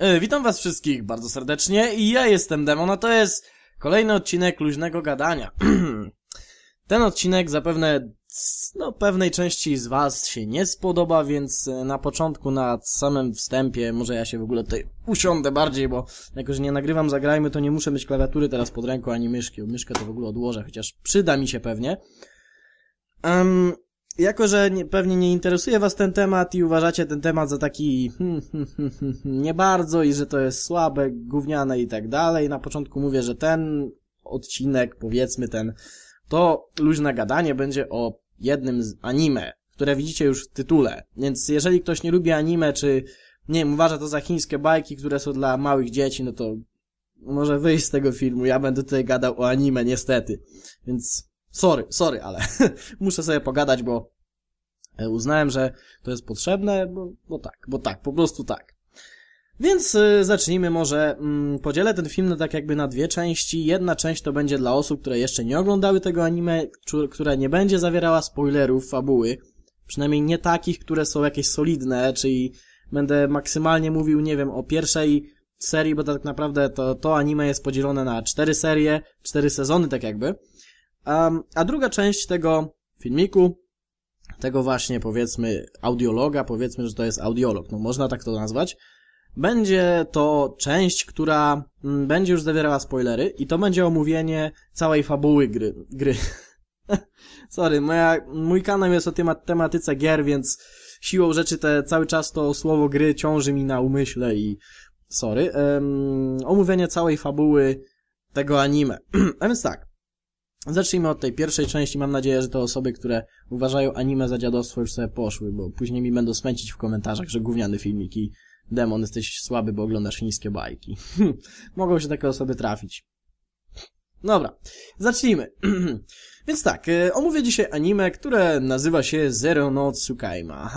E, witam was wszystkich bardzo serdecznie i ja jestem Demon, a to jest kolejny odcinek Luźnego Gadania. Ten odcinek zapewne no, pewnej części z was się nie spodoba, więc e, na początku, na samym wstępie, może ja się w ogóle tutaj usiądę bardziej, bo jako, że nie nagrywam Zagrajmy, to nie muszę mieć klawiatury teraz pod ręką ani myszki. Myszkę to w ogóle odłożę, chociaż przyda mi się pewnie. Um, jako że nie, pewnie nie interesuje was ten temat i uważacie ten temat za taki hmm, hmm, hmm, nie bardzo i że to jest słabe, gówniane i tak dalej, na początku mówię, że ten odcinek, powiedzmy ten, to luźne gadanie będzie o jednym z anime, które widzicie już w tytule. Więc jeżeli ktoś nie lubi anime, czy nie wiem, uważa to za chińskie bajki, które są dla małych dzieci, no to może wyjść z tego filmu. Ja będę tutaj gadał o anime, niestety. Więc Sorry, sorry, ale muszę sobie pogadać, bo e, uznałem, że to jest potrzebne, bo, bo tak, bo tak, po prostu tak. Więc e, zacznijmy może, mm, podzielę ten film na tak jakby na dwie części. Jedna część to będzie dla osób, które jeszcze nie oglądały tego anime, która nie będzie zawierała spoilerów fabuły, przynajmniej nie takich, które są jakieś solidne, czyli będę maksymalnie mówił, nie wiem, o pierwszej serii, bo tak naprawdę to, to anime jest podzielone na cztery serie, cztery sezony tak jakby a druga część tego filmiku, tego właśnie powiedzmy audiologa, powiedzmy, że to jest audiolog, no można tak to nazwać, będzie to część, która mm, będzie już zawierała spoilery i to będzie omówienie całej fabuły gry. gry. Sorry, moja, mój kanał jest o tematyce gier, więc siłą rzeczy te cały czas to słowo gry ciąży mi na umyśle i sorry. Um, omówienie całej fabuły tego anime. A więc tak, Zacznijmy od tej pierwszej części. Mam nadzieję, że te osoby, które uważają anime za dziadostwo już sobie poszły, bo później mi będą smęcić w komentarzach, że gówniany filmiki demon jesteś słaby, bo oglądasz chińskie bajki. Mogą się takie osoby trafić. Dobra, zacznijmy. Więc tak, y, omówię dzisiaj anime, które nazywa się Zero no Tsukaima.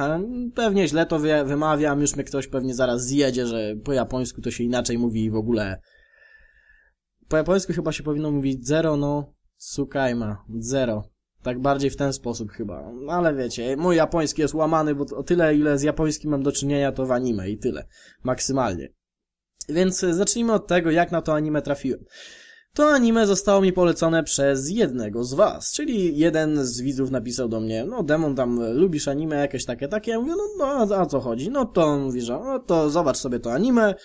Pewnie źle to wymawiam, już mnie ktoś pewnie zaraz zjedzie, że po japońsku to się inaczej mówi i w ogóle... Po japońsku chyba się powinno mówić Zero no Sukajma, zero. Tak bardziej w ten sposób chyba. Ale wiecie, mój japoński jest łamany, bo o tyle, ile z japońskim mam do czynienia, to w anime i tyle. Maksymalnie. Więc e, zacznijmy od tego, jak na to anime trafiłem. To anime zostało mi polecone przez jednego z was, czyli jeden z widzów napisał do mnie, no Demon tam e, lubisz anime, jakieś takie, takie, ja mówię, no, no a co chodzi, no to on mówi, że no to zobacz sobie to anime,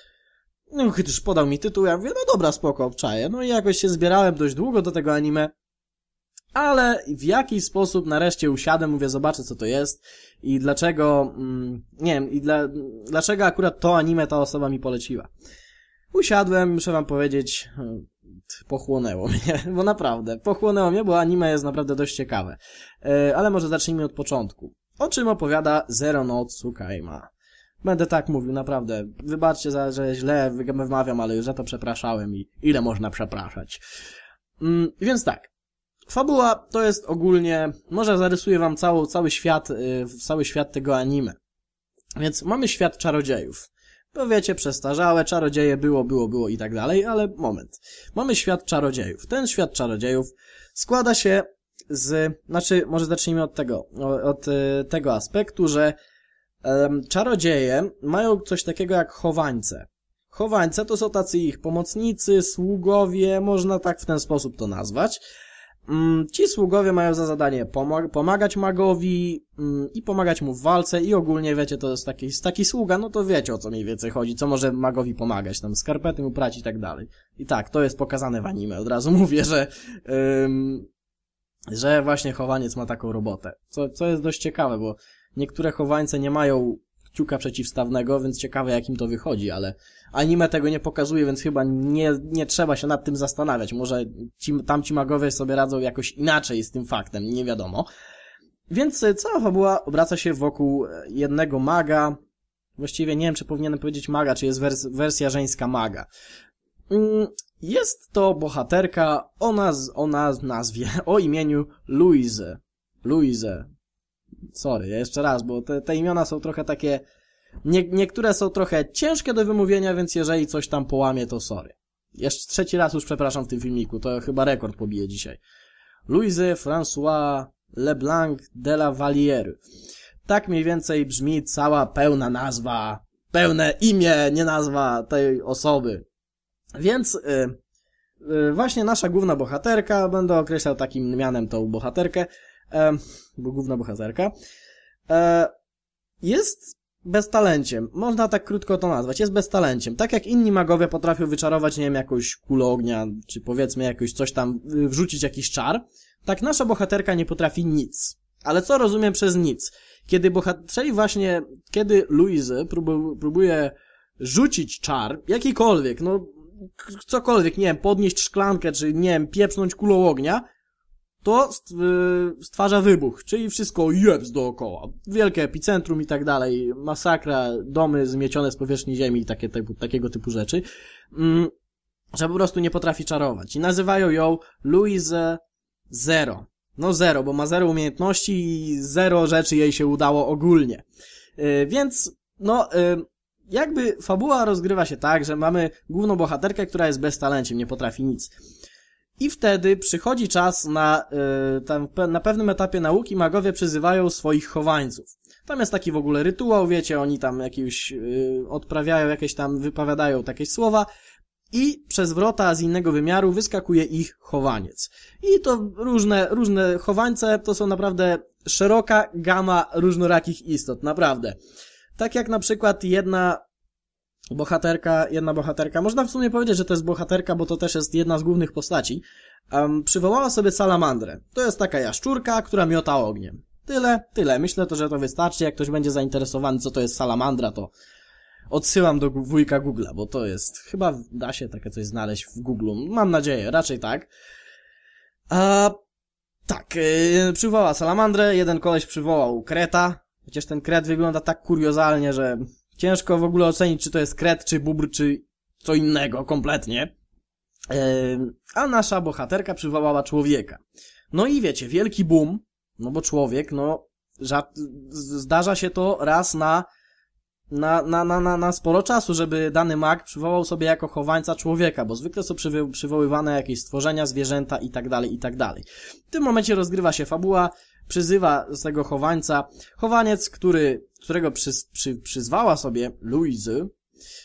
no, gdyż podał mi tytuł, ja mówię, no dobra, spoko, obczaję. No i jakoś się zbierałem dość długo do tego anime, ale w jakiś sposób nareszcie usiadłem, mówię, zobaczę co to jest i dlaczego, mm, nie wiem, i dla, dlaczego akurat to anime ta osoba mi poleciła. Usiadłem, muszę wam powiedzieć, mm, pochłonęło mnie, bo naprawdę, pochłonęło mnie, bo anime jest naprawdę dość ciekawe. E, ale może zacznijmy od początku. O czym opowiada Zero no Tsukaima? Będę tak mówił, naprawdę. Wybaczcie, za, że źle wymawiam, ale już za to przepraszałem i ile można przepraszać. Mm, więc tak. Fabuła to jest ogólnie... Może zarysuję wam cały, cały, świat, yy, cały świat tego anime. Więc mamy świat czarodziejów. Bo wiecie, przestarzałe, czarodzieje było, było, było i tak dalej, ale moment. Mamy świat czarodziejów. Ten świat czarodziejów składa się z... Znaczy, może zacznijmy od tego, od, od y, tego aspektu, że czarodzieje mają coś takiego jak chowańce. Chowańce to są tacy ich pomocnicy, sługowie, można tak w ten sposób to nazwać. Mm, ci sługowie mają za zadanie pomagać magowi mm, i pomagać mu w walce i ogólnie, wiecie, to jest taki, taki sługa, no to wiecie o co mniej więcej chodzi, co może magowi pomagać, tam skarpety mu prać i tak dalej. I tak, to jest pokazane w anime, od razu mówię, że ym, że właśnie chowaniec ma taką robotę, co, co jest dość ciekawe, bo Niektóre chowańce nie mają kciuka przeciwstawnego, więc ciekawe jak im to wychodzi, ale anime tego nie pokazuje, więc chyba nie, nie trzeba się nad tym zastanawiać. Może ci, tamci magowie sobie radzą jakoś inaczej z tym faktem, nie wiadomo. Więc e, cała fabuła obraca się wokół e, jednego maga, właściwie nie wiem, czy powinienem powiedzieć maga, czy jest wers wersja żeńska maga. Mm, jest to bohaterka o, naz o naz nazwie, o imieniu Louise. Louise, Sorry, jeszcze raz, bo te, te imiona są trochę takie... Nie, niektóre są trochę ciężkie do wymówienia, więc jeżeli coś tam połamie, to sorry. Jeszcze trzeci raz już przepraszam w tym filmiku, to chyba rekord pobije dzisiaj. Louise François Leblanc de la Vallière. Tak mniej więcej brzmi cała pełna nazwa, pełne imię, nie nazwa tej osoby. Więc y, y, właśnie nasza główna bohaterka, będę określał takim mianem tą bohaterkę, e, bo główna bohaterka, e, jest beztalenciem. Można tak krótko to nazwać. Jest beztalenciem. Tak jak inni magowie potrafią wyczarować, nie wiem, jakąś kulę ognia, czy powiedzmy jakoś coś tam, y, wrzucić jakiś czar, tak nasza bohaterka nie potrafi nic. Ale co rozumiem przez nic? Kiedy bohater, czyli właśnie, kiedy Louise próbu próbuje rzucić czar, jakikolwiek, no, cokolwiek, nie wiem, podnieść szklankę, czy nie wiem, pieprznąć kulą ognia, to y, stwarza wybuch, czyli wszystko jebs dookoła. Wielkie epicentrum i tak dalej, masakra, domy zmiecione z powierzchni ziemi i takie, typu, takiego typu rzeczy, że mm, po prostu nie potrafi czarować. I nazywają ją Louise Zero. No zero, bo ma zero umiejętności i zero rzeczy jej się udało ogólnie. Y, więc, no, y, jakby fabuła rozgrywa się tak, że mamy główną bohaterkę, która jest bez talencie, nie potrafi nic. I wtedy przychodzi czas na, y, tam, na pewnym etapie nauki magowie przyzywają swoich chowańców. Tam jest taki w ogóle rytuał, wiecie, oni tam jakieś y, odprawiają, jakieś tam wypowiadają takie słowa i przez wrota z innego wymiaru wyskakuje ich chowaniec. I to różne, różne chowańce to są naprawdę szeroka gama różnorakich istot, naprawdę. Tak jak na przykład jedna bohaterka, jedna bohaterka, można w sumie powiedzieć, że to jest bohaterka, bo to też jest jedna z głównych postaci, um, przywołała sobie salamandrę. To jest taka jaszczurka, która miota ogniem. Tyle, tyle. Myślę to, że to wystarczy. Jak ktoś będzie zainteresowany, co to jest salamandra, to odsyłam do wujka Google'a, bo to jest... Chyba da się takie coś znaleźć w Google'u. Mam nadzieję, raczej tak. A... Tak, yy, przywołała salamandrę, jeden koleś przywołał kreta, Chociaż ten kret wygląda tak kuriozalnie, że Ciężko w ogóle ocenić, czy to jest kret, czy bubr, czy co innego kompletnie. A nasza bohaterka przywołała człowieka. No i wiecie, wielki boom, no bo człowiek, no zdarza się to raz na, na, na, na, na, na sporo czasu, żeby dany mag przywołał sobie jako chowańca człowieka, bo zwykle są przywo przywoływane jakieś stworzenia, zwierzęta i tak dalej, i tak dalej. W tym momencie rozgrywa się fabuła, przyzywa z tego chowańca, chowaniec, który którego przy, przy, przyzwała sobie Luizy,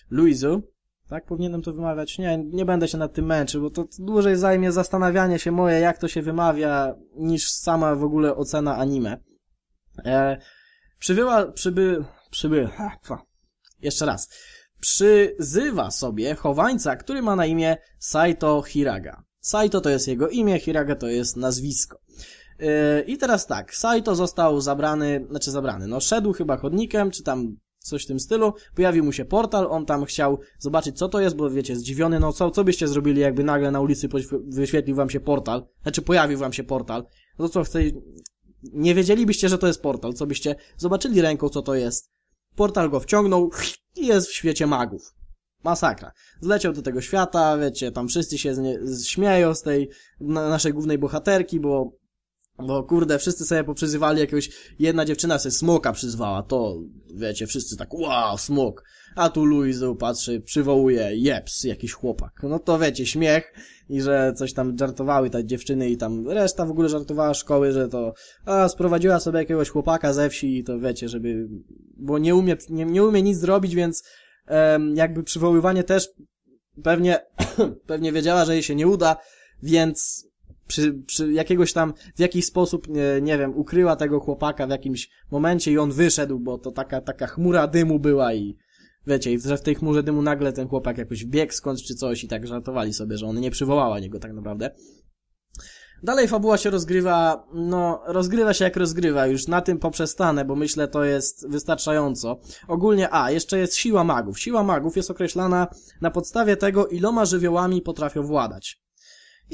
Luizy, tak powinienem to wymawiać? Nie, nie będę się nad tym męczył, bo to dłużej zajmie zastanawianie się moje, jak to się wymawia, niż sama w ogóle ocena anime. E, przybyła, przyby, przyby, ha, fa. jeszcze raz. Przyzywa sobie chowańca, który ma na imię Saito Hiraga. Saito to jest jego imię, Hiraga to jest nazwisko. Yy, I teraz tak, Saito został zabrany, znaczy zabrany, no szedł chyba chodnikiem, czy tam coś w tym stylu, pojawił mu się portal, on tam chciał zobaczyć co to jest, bo wiecie, zdziwiony, no co, co byście zrobili jakby nagle na ulicy wyświetlił wam się portal, znaczy pojawił wam się portal, no co chce, nie wiedzielibyście, że to jest portal, co byście zobaczyli ręką co to jest. Portal go wciągnął i jest w świecie magów. Masakra. Zleciał do tego świata, wiecie, tam wszyscy się z nie, śmieją z tej na naszej głównej bohaterki, bo bo kurde, wszyscy sobie poprzyzywali jakiegoś, jedna dziewczyna sobie smoka przyzwała, to wiecie, wszyscy tak, wow, smok. A tu Luizu patrzy, przywołuje, jeps, jakiś chłopak. No to wiecie, śmiech i że coś tam żartowały te dziewczyny i tam reszta w ogóle żartowała szkoły, że to a, sprowadziła sobie jakiegoś chłopaka ze wsi i to wiecie, żeby, bo nie umie, nie, nie umie nic zrobić, więc em, jakby przywoływanie też pewnie, pewnie wiedziała, że jej się nie uda, więc przy, przy jakiegoś tam, w jakiś sposób, nie, nie wiem, ukryła tego chłopaka w jakimś momencie i on wyszedł, bo to taka, taka chmura dymu była i wiecie, i że w tej chmurze dymu nagle ten chłopak jakoś biegł skądś czy coś i tak żartowali sobie, że on nie przywołała niego tak naprawdę. Dalej fabuła się rozgrywa, no, rozgrywa się jak rozgrywa, już na tym poprzestanę, bo myślę to jest wystarczająco. Ogólnie, a, jeszcze jest siła magów. Siła magów jest określana na podstawie tego, iloma żywiołami potrafią władać.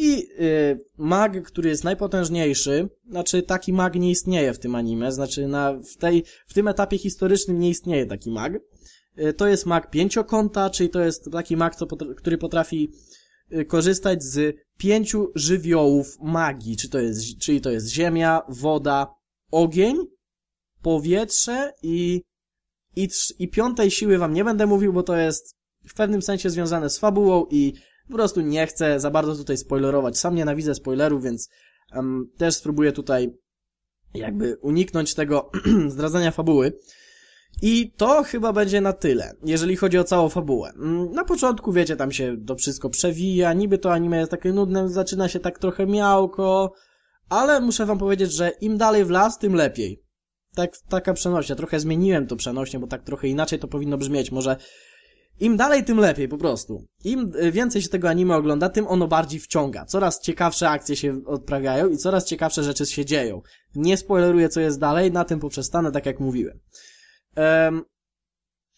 I y, mag, który jest najpotężniejszy, znaczy taki mag nie istnieje w tym anime, znaczy na, w, tej, w tym etapie historycznym nie istnieje taki mag. Y, to jest mag pięciokąta, czyli to jest taki mag, co potra który potrafi y, korzystać z pięciu żywiołów magii, czy to jest, czyli to jest ziemia, woda, ogień, powietrze i, i, i piątej siły wam nie będę mówił, bo to jest w pewnym sensie związane z fabułą i po prostu nie chcę za bardzo tutaj spoilerować. Sam nienawidzę spoilerów, więc um, też spróbuję tutaj jakby uniknąć tego zdradzania fabuły. I to chyba będzie na tyle, jeżeli chodzi o całą fabułę. Mm, na początku, wiecie, tam się to wszystko przewija, niby to anime jest takie nudne, zaczyna się tak trochę miałko, ale muszę wam powiedzieć, że im dalej w las, tym lepiej. Tak, taka przenośnia. Trochę zmieniłem to przenośnie, bo tak trochę inaczej to powinno brzmieć. Może im dalej, tym lepiej po prostu. Im y, więcej się tego anime ogląda, tym ono bardziej wciąga. Coraz ciekawsze akcje się odprawiają i coraz ciekawsze rzeczy się dzieją. Nie spoileruję, co jest dalej, na tym poprzestanę, tak jak mówiłem. Um,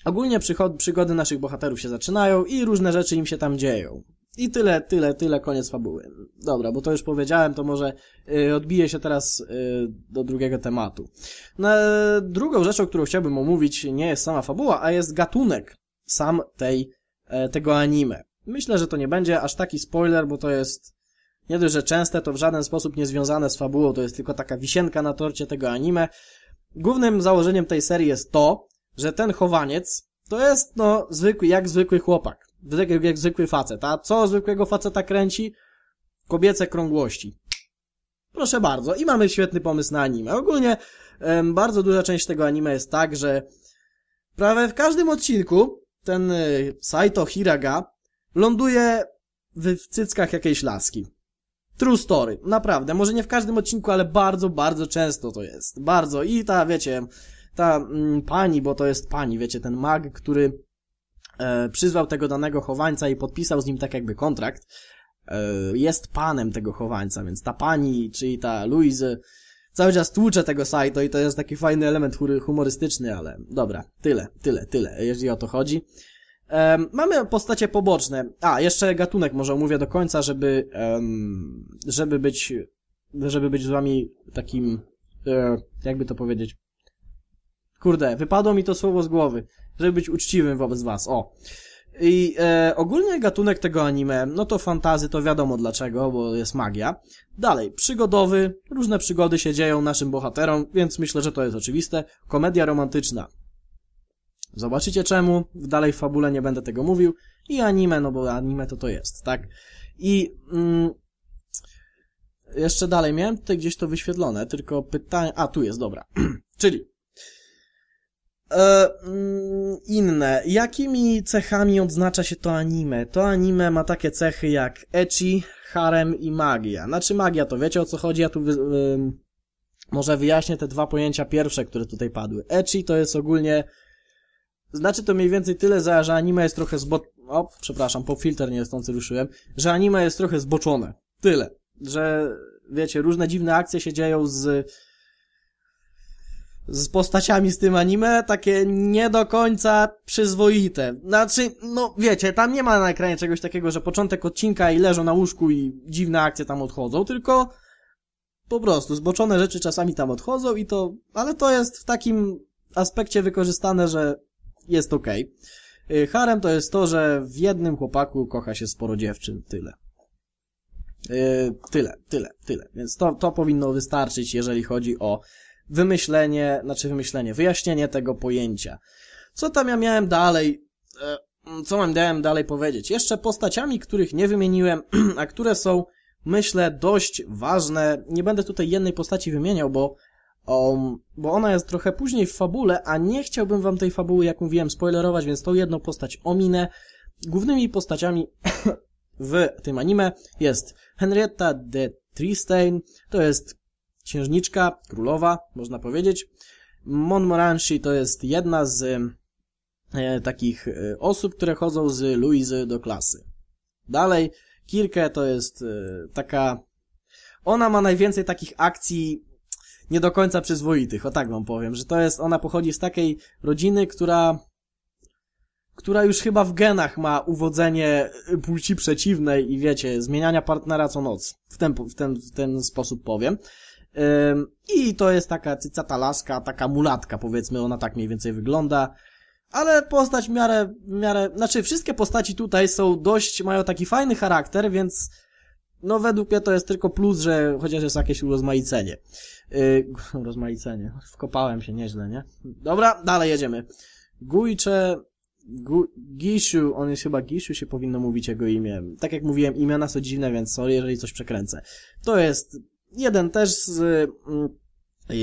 ogólnie przygody naszych bohaterów się zaczynają i różne rzeczy im się tam dzieją. I tyle, tyle, tyle, koniec fabuły. Dobra, bo to już powiedziałem, to może y, odbiję się teraz y, do drugiego tematu. No, e, drugą rzeczą, którą chciałbym omówić, nie jest sama fabuła, a jest gatunek sam tej, e, tego anime. Myślę, że to nie będzie aż taki spoiler, bo to jest nie dość, że częste, to w żaden sposób nie związane z fabułą, to jest tylko taka wisienka na torcie tego anime. Głównym założeniem tej serii jest to, że ten chowaniec to jest, no, zwykły, jak zwykły chłopak, tak jak, jak zwykły facet, a co zwykłego faceta kręci? Kobiece krągłości. Proszę bardzo, i mamy świetny pomysł na anime. Ogólnie em, bardzo duża część tego anime jest tak, że prawie w każdym odcinku ten y, Saito Hiraga ląduje w, cyckach jakiejś laski. True story, naprawdę. Może nie w każdym odcinku, ale bardzo, bardzo często to jest. Bardzo. I ta, wiecie, ta mm, pani, bo to jest pani, wiecie, ten mag, który e, przyzwał tego danego chowańca i podpisał z nim tak jakby kontrakt, e, jest panem tego chowańca, więc ta pani, czyli ta Louise, cały czas tłuczę tego Saito i to jest taki fajny element humorystyczny, ale dobra, tyle, tyle, tyle, jeżeli o to chodzi. Um, mamy postacie poboczne. A, jeszcze gatunek może omówię do końca, żeby, um, żeby być, żeby być z wami takim, e, jakby to powiedzieć. Kurde, wypadło mi to słowo z głowy. Żeby być uczciwym wobec was, o. I e, ogólny gatunek tego anime, no to fantazy, to wiadomo dlaczego, bo jest magia. Dalej, przygodowy, różne przygody się dzieją naszym bohaterom, więc myślę, że to jest oczywiste. Komedia romantyczna. Zobaczycie czemu, w dalej w fabule nie będę tego mówił. I anime, no bo anime to to jest, tak? I mm, jeszcze dalej, miałem tutaj gdzieś to wyświetlone, tylko pytanie... A, tu jest, dobra. Czyli e, inne. Jakimi cechami odznacza się to anime? To anime ma takie cechy jak ecchi, harem i magia. Znaczy magia to wiecie o co chodzi, ja tu wy... może wyjaśnię te dwa pojęcia pierwsze, które tutaj padły. Ecchi to jest ogólnie... Znaczy to mniej więcej tyle, że anime jest trochę zbo... O, przepraszam, po filter niestący ruszyłem. Że anime jest trochę zboczone. Tyle. Że, wiecie, różne dziwne akcje się dzieją z z postaciami z tym anime, takie nie do końca przyzwoite. Znaczy, no wiecie, tam nie ma na ekranie czegoś takiego, że początek odcinka i leżą na łóżku i dziwne akcje tam odchodzą, tylko po prostu zboczone rzeczy czasami tam odchodzą i to... Ale to jest w takim aspekcie wykorzystane, że jest okej. Okay. Harem to jest to, że w jednym chłopaku kocha się sporo dziewczyn. Tyle. Yy, tyle, tyle, tyle. Więc to, to powinno wystarczyć, jeżeli chodzi o wymyślenie, znaczy wymyślenie, wyjaśnienie tego pojęcia. Co tam ja miałem dalej, e, co mam miałem dalej powiedzieć? Jeszcze postaciami, których nie wymieniłem, a które są, myślę, dość ważne. Nie będę tutaj jednej postaci wymieniał, bo, um, bo ona jest trochę później w fabule, a nie chciałbym wam tej fabuły, jak mówiłem, spoilerować, więc tą jedną postać ominę. Głównymi postaciami w tym anime jest Henrietta de Tristein, to jest księżniczka, królowa, można powiedzieć. Montmorency to jest jedna z e, takich e, osób, które chodzą z Louise do klasy. Dalej, Kirke to jest e, taka... Ona ma najwięcej takich akcji nie do końca przyzwoitych, o tak wam powiem, że to jest, ona pochodzi z takiej rodziny, która która już chyba w genach ma uwodzenie płci przeciwnej i wiecie, zmieniania partnera co noc. W ten, w ten, w ten sposób powiem. I to jest taka cycata laska, taka mulatka powiedzmy, ona tak mniej więcej wygląda. Ale postać w miarę, w miarę, znaczy wszystkie postaci tutaj są dość, mają taki fajny charakter, więc no według mnie to jest tylko plus, że chociaż jest jakieś urozmaicenie. Yy, rozmaicenie, wkopałem się nieźle, nie? Dobra, dalej jedziemy. Gujcze, Gu, Gishu, on jest chyba Gishu, się powinno mówić jego imię. Tak jak mówiłem, imiona są dziwne, więc sorry, jeżeli coś przekręcę. To jest Jeden też z... Mm,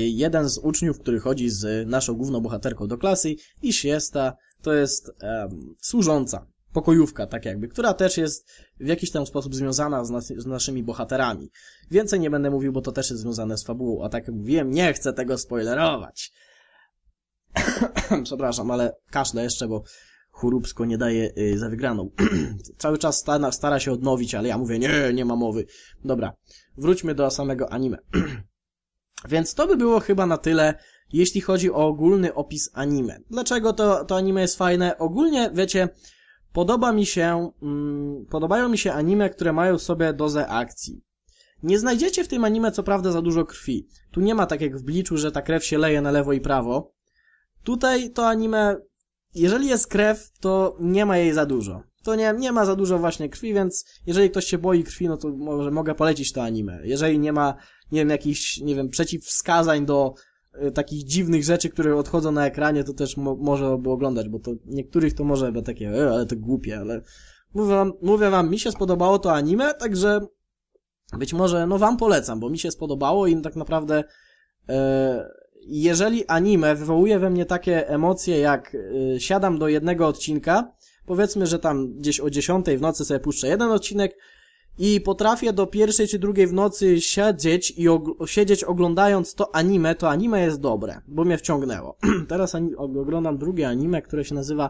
jeden z uczniów, który chodzi z naszą główną bohaterką do klasy i siesta, to jest um, służąca, pokojówka tak jakby, która też jest w jakiś tam sposób związana z, nas, z, naszymi bohaterami. Więcej nie będę mówił, bo to też jest związane z fabułą, a tak jak mówiłem, nie chcę tego spoilerować. Przepraszam, ale kaszle jeszcze, bo Churubsko nie daje y, za wygraną. Cały czas stara, stara się odnowić, ale ja mówię, nie, nie ma mowy. Dobra, wróćmy do samego anime. Więc to by było chyba na tyle, jeśli chodzi o ogólny opis anime. Dlaczego to, to anime jest fajne? Ogólnie, wiecie, podoba mi się, mm, podobają mi się anime, które mają sobie dozę akcji. Nie znajdziecie w tym anime co prawda za dużo krwi. Tu nie ma tak jak w Bliczu, że ta krew się leje na lewo i prawo. Tutaj to anime jeżeli jest krew, to nie ma jej za dużo. To nie, nie ma za dużo właśnie krwi, więc jeżeli ktoś się boi krwi, no to może mogę polecić to anime. Jeżeli nie ma, nie wiem, jakichś, nie wiem, przeciwwskazań do y, takich dziwnych rzeczy, które odchodzą na ekranie, to też mo może by oglądać, bo to niektórych to może by takie, e, ale to głupie, ale mówię wam, mówię wam, mi się spodobało to anime, także być może, no wam polecam, bo mi się spodobało i tak naprawdę... E, jeżeli anime wywołuje we mnie takie emocje, jak y, siadam do jednego odcinka, powiedzmy, że tam gdzieś o 10 w nocy sobie puszczę jeden odcinek i potrafię do pierwszej czy drugiej w nocy siedzieć i og siedzieć oglądając to anime, to anime jest dobre, bo mnie wciągnęło. Teraz oglądam drugie anime, które się nazywa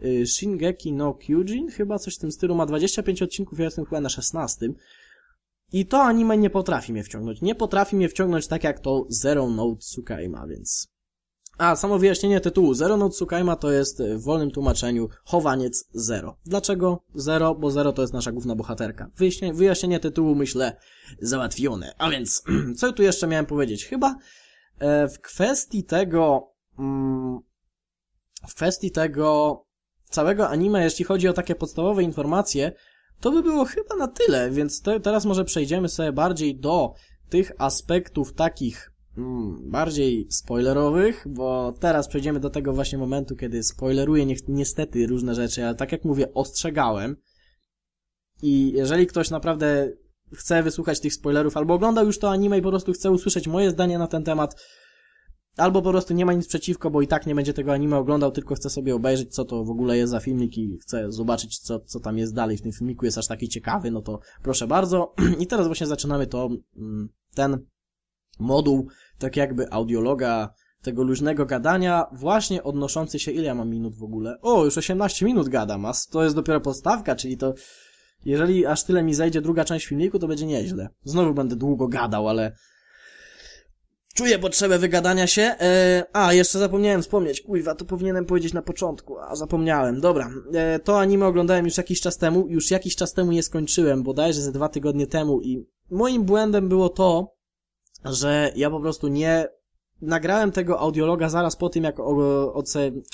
yy, Shingeki no Kyujin, chyba coś w tym stylu, ma 25 odcinków, ja jestem chyba na 16. I to anime nie potrafi mnie wciągnąć. Nie potrafi mnie wciągnąć tak jak to Zero Note Tsukaima, więc... A, samo wyjaśnienie tytułu. Zero Note Tsukaima to jest y, w wolnym tłumaczeniu chowaniec Zero. Dlaczego Zero? Bo Zero to jest nasza główna bohaterka. Wyjaśnienie, wyjaśnienie tytułu, myślę, załatwione. A więc, co tu jeszcze miałem powiedzieć? Chyba e, w kwestii tego... Mm, w kwestii tego całego anime, jeśli chodzi o takie podstawowe informacje, to by było chyba na tyle, więc te, teraz może przejdziemy sobie bardziej do tych aspektów takich mm, bardziej spoilerowych, bo teraz przejdziemy do tego właśnie momentu, kiedy spoileruję niestety różne rzeczy, ale tak jak mówię, ostrzegałem i jeżeli ktoś naprawdę chce wysłuchać tych spoilerów albo oglądał już to anime i po prostu chce usłyszeć moje zdanie na ten temat, Albo po prostu nie ma nic przeciwko, bo i tak nie będzie tego anime oglądał, tylko chce sobie obejrzeć, co to w ogóle jest za filmik i chce zobaczyć, co, co tam jest dalej w tym filmiku, jest aż taki ciekawy, no to proszę bardzo. I teraz właśnie zaczynamy to, mm, ten moduł, tak jakby audiologa, tego luźnego gadania, właśnie odnoszący się, ile ja mam minut w ogóle? O, już 18 minut gadam, a to jest dopiero podstawka, czyli to, jeżeli aż tyle mi zejdzie druga część filmiku, to będzie nieźle. Znowu będę długo gadał, ale Czuję potrzebę wygadania się. E, a, jeszcze zapomniałem wspomnieć. Kuźwa, to powinienem powiedzieć na początku, a zapomniałem. Dobra, e, to anime oglądałem już jakiś czas temu. Już jakiś czas temu je skończyłem, bodajże ze dwa tygodnie temu. I moim błędem było to, że ja po prostu nie nagrałem tego audiologa zaraz po tym, jak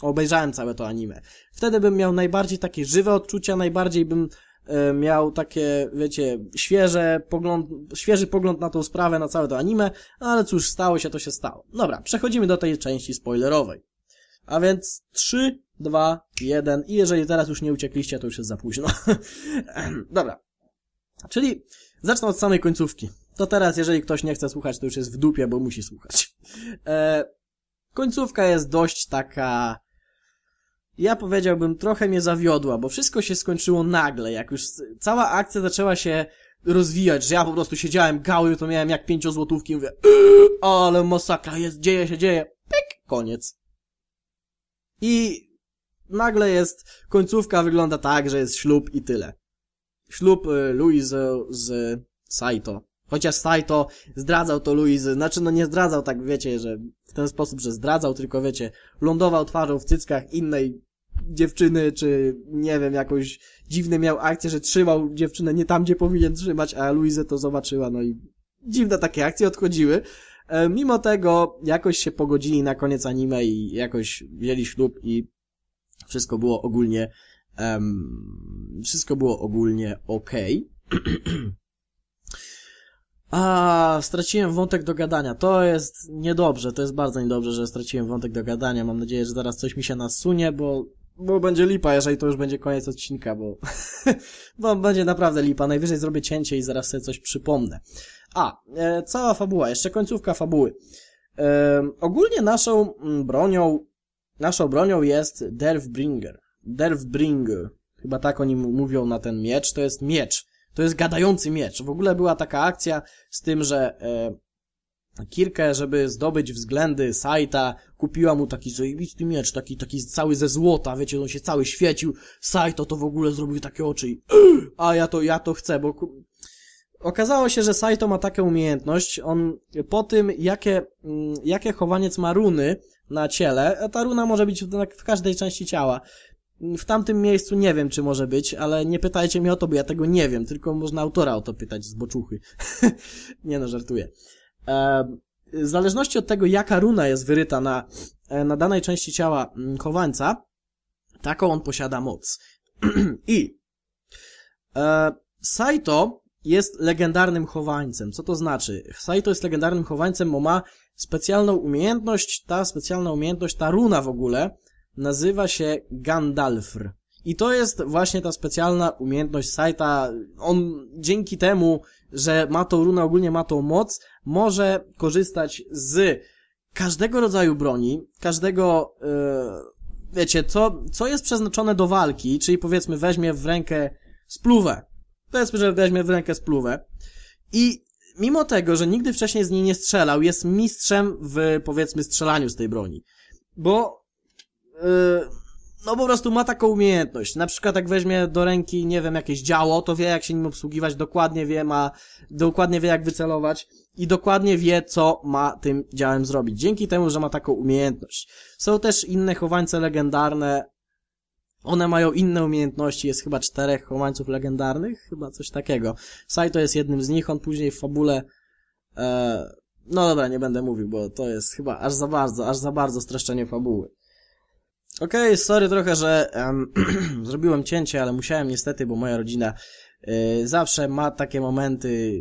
obejrzałem całe to anime. Wtedy bym miał najbardziej takie żywe odczucia, najbardziej bym E, miał takie, wiecie, świeże pogląd, świeży pogląd na tą sprawę, na całe to anime, no ale cóż, stało się, to się stało. Dobra, przechodzimy do tej części spoilerowej. A więc 3, 2, 1 i jeżeli teraz już nie uciekliście, to już jest za późno. Dobra, czyli zacznę od samej końcówki. To teraz, jeżeli ktoś nie chce słuchać, to już jest w dupie, bo musi słuchać. E, końcówka jest dość taka ja powiedziałbym, trochę mnie zawiodła, bo wszystko się skończyło nagle, jak już cała akcja zaczęła się rozwijać, że ja po prostu siedziałem, gały, to miałem jak pięciozłotówki i mówię, ale masakra jest, dzieje się, dzieje, pyk, koniec. I nagle jest, końcówka wygląda tak, że jest ślub i tyle. Ślub y, Louise z Saito. Chociaż Saito zdradzał to Luizy, znaczy no nie zdradzał tak, wiecie, że w ten sposób, że zdradzał, tylko wiecie, lądował twarzą w cyckach innej dziewczyny, czy nie wiem, jakąś dziwny miał akcję, że trzymał dziewczynę nie tam, gdzie powinien trzymać, a Luizę to zobaczyła, no i dziwne takie akcje odchodziły. E, mimo tego jakoś się pogodzili na koniec anime i jakoś wzięli ślub i wszystko było ogólnie um, wszystko było ogólnie okej. Okay. A, straciłem wątek do gadania. To jest niedobrze, to jest bardzo niedobrze, że straciłem wątek do gadania. Mam nadzieję, że zaraz coś mi się nasunie, bo, bo będzie lipa, jeżeli to już będzie koniec odcinka, bo, bo będzie naprawdę lipa. Najwyżej zrobię cięcie i zaraz sobie coś przypomnę. A, e, cała fabuła, jeszcze końcówka fabuły. E, ogólnie naszą mm, bronią, naszą bronią jest Dervbringer. Dervbringer. Chyba tak oni mówią na ten miecz. To jest miecz to jest gadający miecz. W ogóle była taka akcja z tym, że e, Kirkę, żeby zdobyć względy Saita, kupiła mu taki zajebisty miecz, taki, taki cały ze złota, wiecie, on się cały świecił. Saito to w ogóle zrobił takie oczy i a ja to, ja to chcę, bo Okazało się, że Saito ma taką umiejętność, on po tym, jakie, mm, jakie chowaniec ma runy na ciele, ta runa może być w, w każdej części ciała, w tamtym miejscu nie wiem, czy może być, ale nie pytajcie mnie o to, bo ja tego nie wiem, tylko można autora o to pytać z boczuchy. nie no, żartuję. w zależności od tego, jaka runa jest wyryta na, e, na danej części ciała mm, chowańca, taką on posiada moc. I e, Saito jest legendarnym chowańcem. Co to znaczy? Saito jest legendarnym chowańcem, bo ma specjalną umiejętność, ta specjalna umiejętność, ta runa w ogóle, nazywa się Gandalfr. I to jest właśnie ta specjalna umiejętność Saita. On dzięki temu, że ma tą runę, ogólnie ma tą moc, może korzystać z każdego rodzaju broni, każdego, yy, wiecie, co, co jest przeznaczone do walki, czyli powiedzmy weźmie w rękę spluwę. Powiedzmy, że weźmie w rękę spluwę. I mimo tego, że nigdy wcześniej z niej nie strzelał, jest mistrzem w, powiedzmy, strzelaniu z tej broni. Bo no po prostu ma taką umiejętność. Na przykład jak weźmie do ręki, nie wiem, jakieś działo, to wie jak się nim obsługiwać, dokładnie wie, ma, dokładnie wie jak wycelować i dokładnie wie, co ma tym działem zrobić. Dzięki temu, że ma taką umiejętność. Są też inne chowańce legendarne, one mają inne umiejętności, jest chyba czterech chowańców legendarnych, chyba coś takiego. Saito jest jednym z nich, on później w fabule... E, no dobra, nie będę mówił, bo to jest chyba aż za bardzo, aż za bardzo streszczenie fabuły. Okej, okay, sorry trochę, że um, zrobiłem cięcie, ale musiałem niestety, bo moja rodzina y, zawsze ma takie momenty,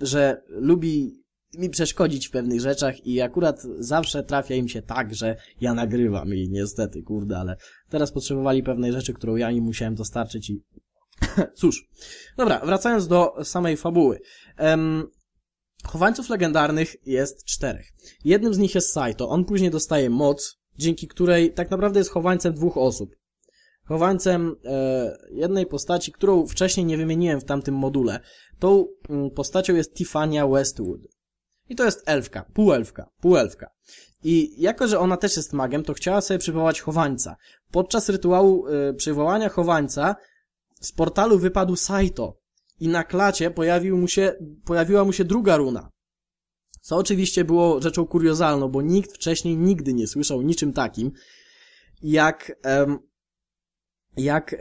że lubi mi przeszkodzić w pewnych rzeczach i akurat zawsze trafia im się tak, że ja nagrywam i niestety, kurde, ale teraz potrzebowali pewnej rzeczy, którą ja im musiałem dostarczyć i cóż. Dobra, wracając do samej fabuły. Um, chowańców legendarnych jest czterech. Jednym z nich jest Saito, on później dostaje moc, dzięki której tak naprawdę jest chowańcem dwóch osób. Chowańcem e, jednej postaci, którą wcześniej nie wymieniłem w tamtym module. Tą m, mm, postacią jest Tiffania Westwood. I to jest elfka, półelfka, półelfka. I jako, że ona też jest magiem, to chciała sobie przywołać chowańca. Podczas rytuału y, przywołania chowańca z portalu wypadł Saito i na klacie pojawił mu się, pojawiła mu się druga runa. Co oczywiście było rzeczą kuriozalną, bo nikt wcześniej nigdy nie słyszał niczym takim, jak, jak e,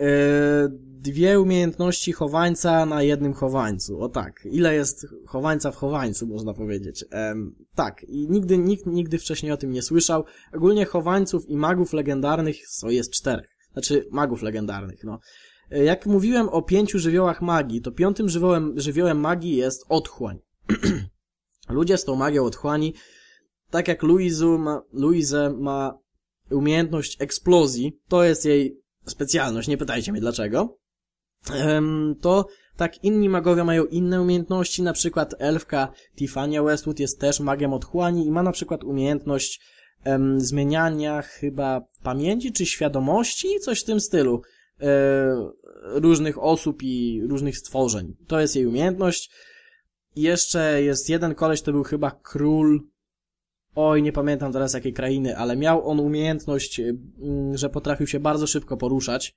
dwie umiejętności chowańca na jednym chowańcu. O tak, ile jest chowańca w chowańcu, można powiedzieć. tak, i nigdy, nikt nigdy wcześniej o tym nie słyszał. Ogólnie chowańców i magów legendarnych co jest czterech. Znaczy, magów legendarnych, no. E, jak mówiłem o pięciu żywiołach magii, to piątym żywiołem, żywiołem magii jest otchłań. Ludzie z tą magią otchłani, tak jak Luizu ma, Luizę ma umiejętność eksplozji, to jest jej specjalność, nie pytajcie mnie dlaczego, to tak inni magowie mają inne umiejętności, na przykład elfka Tiffania Westwood jest też magiem otchłani i ma na przykład umiejętność em, zmieniania chyba pamięci czy świadomości, coś w tym stylu e, różnych osób i różnych stworzeń. To jest jej umiejętność. I jeszcze jest jeden koleś, to był chyba król, oj, nie pamiętam teraz jakiej krainy, ale miał on umiejętność, mm, że potrafił się bardzo szybko poruszać.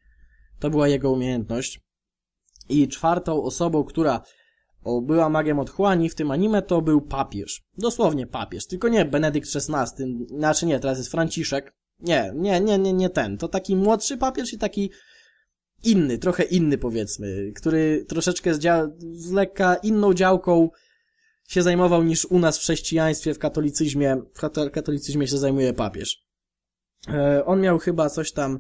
To była jego umiejętność. I czwartą osobą, która była magiem otchłani w tym anime, to był papież. Dosłownie papież, tylko nie Benedykt XVI, znaczy nie, teraz jest Franciszek. Nie, nie, nie, nie, nie ten. To taki młodszy papież i taki inny, trochę inny powiedzmy, który troszeczkę z, z lekka inną działką się zajmował niż u nas w chrześcijaństwie, w katolicyzmie. W katolicyzmie się zajmuje papież. E, on miał chyba coś tam...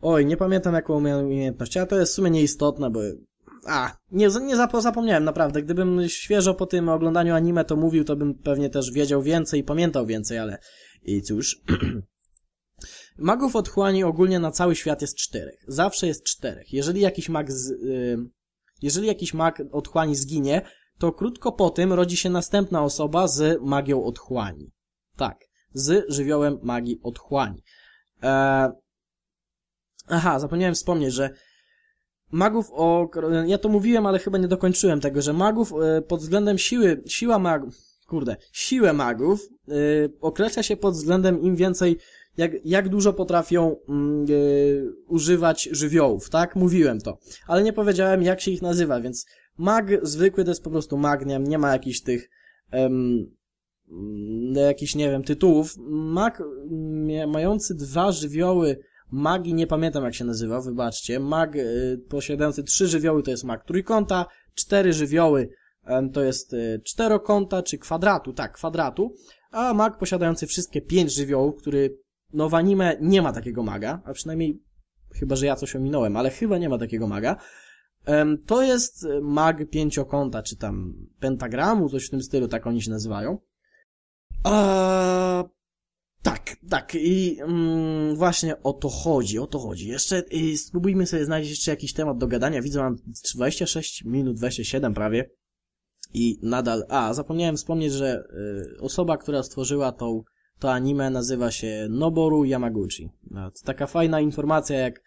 Oj, nie pamiętam jaką miał umiejętność, ale to jest w sumie nieistotne, bo... A, nie, nie zapomniałem naprawdę. Gdybym świeżo po tym oglądaniu anime to mówił, to bym pewnie też wiedział więcej i pamiętał więcej, ale... I cóż... Magów otchłani ogólnie na cały świat jest czterech. Zawsze jest czterech. Jeżeli jakiś mag, z, jeżeli jakiś mag otchłani zginie, to krótko po tym rodzi się następna osoba z magią otchłani. Tak, z żywiołem magii otchłani. Eee, aha, zapomniałem wspomnieć, że magów o... Ja to mówiłem, ale chyba nie dokończyłem tego, że magów e, pod względem siły... Siła magów... Kurde. Siłę magów y, określa się pod względem im więcej jak, jak dużo potrafią yy, używać żywiołów, tak? Mówiłem to. Ale nie powiedziałem, jak się ich nazywa, więc mag zwykły to jest po prostu mag, nie, ma jakichś tych... Em, mm, jakichś, nie wiem, tytułów. Mag mający dwa żywioły magi, nie pamiętam jak się nazywa, wybaczcie. Mag e, posiadający trzy żywioły to jest mag trójkąta, cztery żywioły to jest e, czterokąta czy kwadratu, tak, kwadratu, a mag posiadający wszystkie pięć żywiołów, który no w anime nie ma takiego maga, a przynajmniej chyba, że ja coś ominąłem, ale chyba nie ma takiego maga. To jest e, mag pięciokąta, czy tam pentagramu, coś w tym stylu, tak oni się nazywają. Eee, tak, tak i mm, właśnie o to chodzi, o to chodzi. Jeszcze i spróbujmy sobie znaleźć jeszcze jakiś temat do gadania. Widzę, mam 26 minut, 27 prawie i nadal... A, zapomniałem wspomnieć, że y, osoba, która stworzyła tą to anime nazywa się Noboru Yamaguchi. No, to taka fajna informacja, jak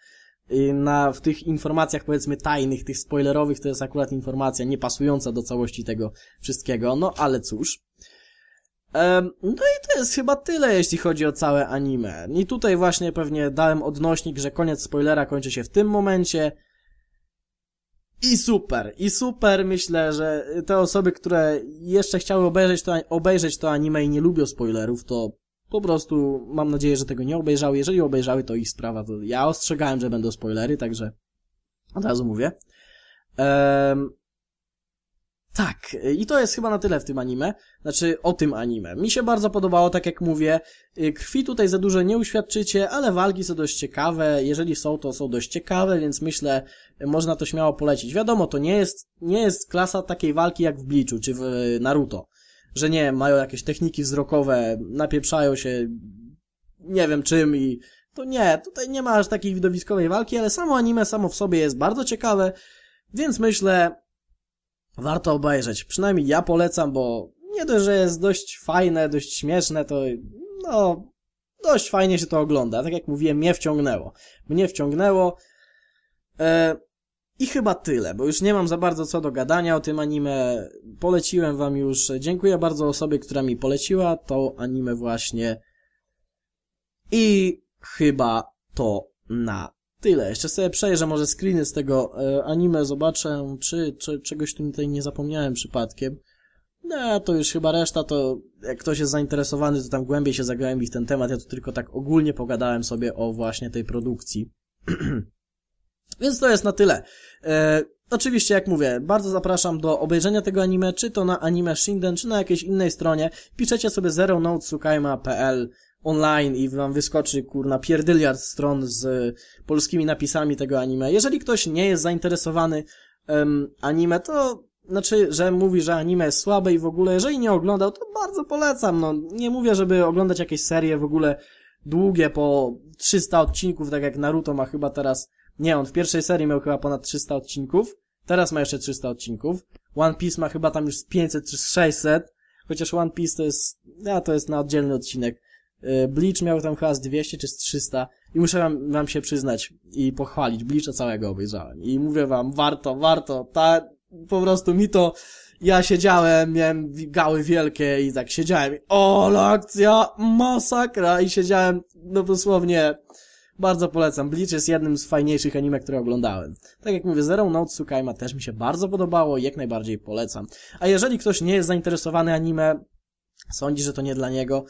y, na, w tych informacjach powiedzmy tajnych, tych spoilerowych, to jest akurat informacja niepasująca do całości tego wszystkiego, no ale cóż. no i to jest chyba tyle, jeśli chodzi o całe anime. I tutaj właśnie pewnie dałem odnośnik, że koniec spoilera kończy się w tym momencie, i super, i super. Myślę, że te osoby, które jeszcze chciały obejrzeć to, obejrzeć to anime i nie lubią spoilerów, to po prostu mam nadzieję, że tego nie obejrzały. Jeżeli obejrzały, to ich sprawa. To ja ostrzegałem, że będą spoilery, także od razu mówię. Tak, y, i to jest chyba na tyle w tym anime, znaczy o tym anime. Mi się bardzo podobało, tak jak mówię, y, krwi tutaj za dużo nie uświadczycie, ale walki są dość ciekawe, jeżeli są, to są dość ciekawe, więc myślę, y, można to śmiało polecić. Wiadomo, to nie jest, nie jest klasa takiej walki jak w Bleachu czy w Naruto, że nie, mają jakieś techniki wzrokowe, napieprzają się nie wiem czym i to nie, tutaj nie ma aż takiej widowiskowej walki, ale samo anime samo w sobie jest bardzo ciekawe, więc myślę, warto obejrzeć. Przynajmniej ja polecam, bo nie dość, że jest dość fajne, dość śmieszne, to no, dość fajnie się to ogląda. Tak jak mówiłem, mnie wciągnęło. Mnie wciągnęło e, i chyba tyle, bo już nie mam za bardzo co do gadania o tym anime. Poleciłem wam już, dziękuję bardzo osobie, która mi poleciła to anime właśnie i chyba to na Tyle. Jeszcze sobie przejrzę może screeny z tego e, anime, zobaczę, czy, czy czegoś tutaj nie zapomniałem przypadkiem. No, to już chyba reszta to, jak ktoś jest zainteresowany, to tam głębiej się zagłębi w ten temat. Ja tu tylko tak ogólnie pogadałem sobie o właśnie tej produkcji. Więc to jest na tyle. E, oczywiście, jak mówię, bardzo zapraszam do obejrzenia tego anime, czy to na anime Shinden, czy na jakiejś innej stronie. Piszecie sobie zero zeronotsukaima.pl online i wam wyskoczy, kurna, pierdyliard stron z e, polskimi napisami tego anime. Jeżeli ktoś nie jest zainteresowany um, anime, to znaczy, że mówi, że anime jest słabe i w ogóle, jeżeli nie oglądał, to bardzo polecam, no. Nie mówię, żeby oglądać jakieś serie w ogóle długie po 300 odcinków, tak jak Naruto ma chyba teraz, nie, on w pierwszej serii miał chyba ponad 300 odcinków, teraz ma jeszcze 300 odcinków, One Piece ma chyba tam już 500 czy 600, chociaż One Piece to jest, ja to jest na oddzielny odcinek. Y, Bleach miał tam chyba z 200 czy z 300 i muszę wam, wam się przyznać i pochwalić, Bleacha całego obejrzałem i mówię wam, warto, warto, ta, po prostu mi to, ja siedziałem, miałem gały wielkie i tak siedziałem, i, o, akcja, masakra i siedziałem, no dosłownie, bardzo polecam, Bleach jest jednym z fajniejszych anime, które oglądałem. Tak jak mówię, Zero Note Tsukaima też mi się bardzo podobało, jak najbardziej polecam. A jeżeli ktoś nie jest zainteresowany anime, sądzi, że to nie dla niego,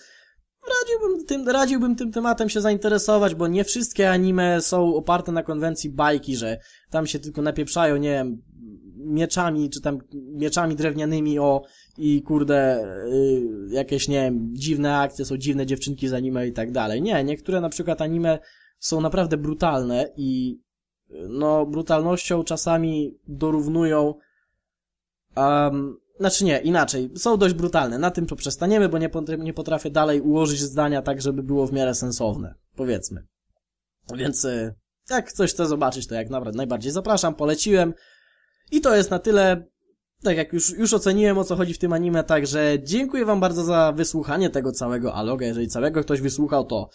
radziłbym tym, radziłbym tym tematem się zainteresować, bo nie wszystkie anime są oparte na konwencji bajki, że tam się tylko napieprzają, nie wiem, mieczami, czy tam mieczami drewnianymi, o, i kurde, y, jakieś, nie wiem, dziwne akcje, są dziwne dziewczynki z anime i tak dalej. Nie, niektóre na przykład anime są naprawdę brutalne i no, brutalnością czasami dorównują um, znaczy nie, inaczej. Są dość brutalne. Na tym poprzestaniemy, przestaniemy, bo nie, nie potrafię dalej ułożyć zdania tak, żeby było w miarę sensowne. Powiedzmy. Więc y, jak coś chce zobaczyć, to jak najbardziej zapraszam, poleciłem. I to jest na tyle. Tak jak już, już oceniłem, o co chodzi w tym anime, także dziękuję wam bardzo za wysłuchanie tego całego aloga. Jeżeli całego ktoś wysłuchał, to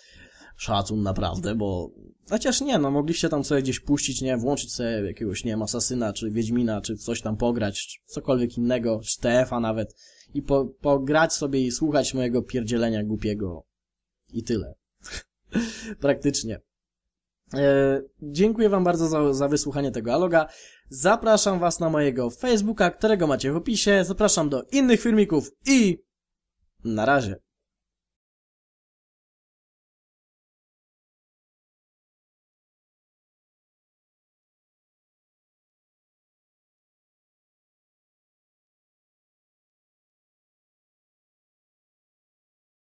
szacun naprawdę, bo chociaż nie, no mogliście tam sobie gdzieś puścić, nie, włączyć sobie jakiegoś, nie wiem, Asasyna, czy Wiedźmina, czy coś tam pograć, czy cokolwiek innego, czy tf nawet i po, pograć sobie i słuchać mojego pierdzielenia głupiego i tyle. Praktycznie. E, dziękuję Wam bardzo za, za wysłuchanie tego aloga. Zapraszam Was na mojego Facebooka, którego macie w opisie. Zapraszam do innych filmików i na razie.